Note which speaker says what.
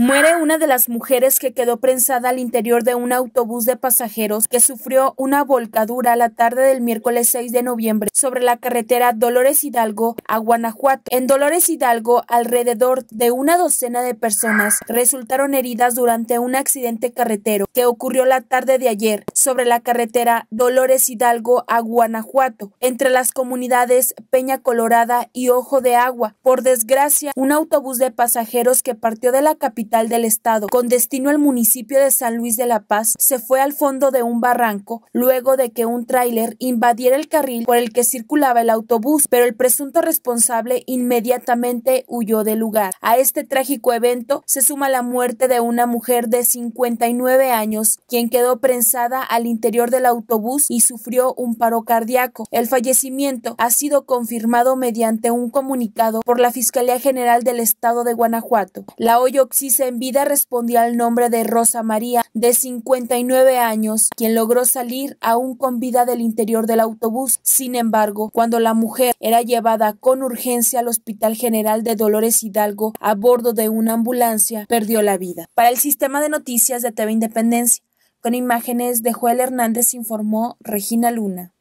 Speaker 1: Muere una de las mujeres que quedó prensada al interior de un autobús de pasajeros que sufrió una volcadura la tarde del miércoles 6 de noviembre sobre la carretera Dolores Hidalgo a Guanajuato. En Dolores Hidalgo, alrededor de una docena de personas resultaron heridas durante un accidente carretero que ocurrió la tarde de ayer sobre la carretera Dolores Hidalgo a Guanajuato, entre las comunidades Peña Colorada y Ojo de Agua. Por desgracia, un autobús de pasajeros que partió de la capital del estado, con destino al municipio de San Luis de la Paz, se fue al fondo de un barranco luego de que un tráiler invadiera el carril por el que circulaba el autobús, pero el presunto responsable inmediatamente huyó del lugar. A este trágico evento se suma la muerte de una mujer de 59 años, quien quedó prensada al interior del autobús y sufrió un paro cardíaco. El fallecimiento ha sido confirmado mediante un comunicado por la Fiscalía General del Estado de Guanajuato. La hoyoxis en vida respondía al nombre de Rosa María, de 59 años, quien logró salir aún con vida del interior del autobús. Sin embargo, cuando la mujer era llevada con urgencia al Hospital General de Dolores Hidalgo a bordo de una ambulancia, perdió la vida. Para el sistema de noticias de TV Independencia, con imágenes de Joel Hernández informó Regina Luna.